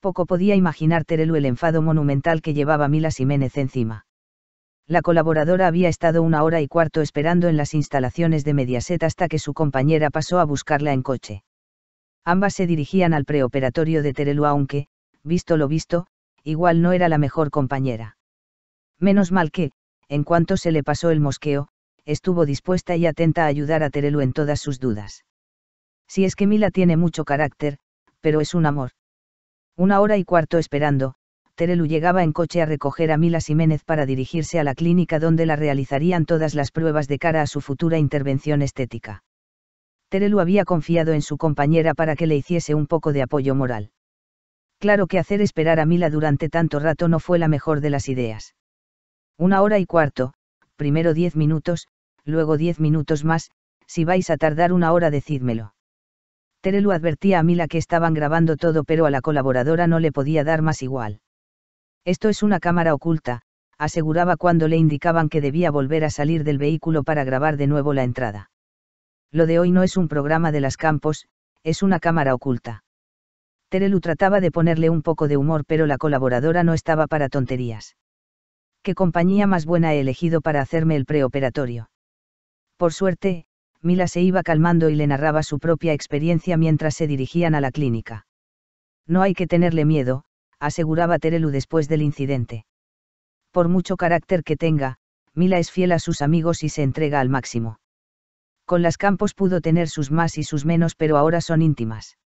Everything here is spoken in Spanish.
poco podía imaginar Terelu el enfado monumental que llevaba Mila Jiménez encima. La colaboradora había estado una hora y cuarto esperando en las instalaciones de Mediaset hasta que su compañera pasó a buscarla en coche. Ambas se dirigían al preoperatorio de Terelu aunque, visto lo visto, igual no era la mejor compañera. Menos mal que, en cuanto se le pasó el mosqueo, estuvo dispuesta y atenta a ayudar a Terelu en todas sus dudas. Si es que Mila tiene mucho carácter, pero es un amor. Una hora y cuarto esperando, Terelu llegaba en coche a recoger a Mila Jiménez para dirigirse a la clínica donde la realizarían todas las pruebas de cara a su futura intervención estética. Terelu había confiado en su compañera para que le hiciese un poco de apoyo moral. Claro que hacer esperar a Mila durante tanto rato no fue la mejor de las ideas. Una hora y cuarto, primero diez minutos, luego diez minutos más, si vais a tardar una hora decídmelo. Terelu advertía a Mila que estaban grabando todo pero a la colaboradora no le podía dar más igual. Esto es una cámara oculta, aseguraba cuando le indicaban que debía volver a salir del vehículo para grabar de nuevo la entrada. Lo de hoy no es un programa de las campos, es una cámara oculta. Terelu trataba de ponerle un poco de humor pero la colaboradora no estaba para tonterías. ¿Qué compañía más buena he elegido para hacerme el preoperatorio? Por suerte, Mila se iba calmando y le narraba su propia experiencia mientras se dirigían a la clínica. No hay que tenerle miedo, aseguraba Terelu después del incidente. Por mucho carácter que tenga, Mila es fiel a sus amigos y se entrega al máximo. Con las campos pudo tener sus más y sus menos, pero ahora son íntimas.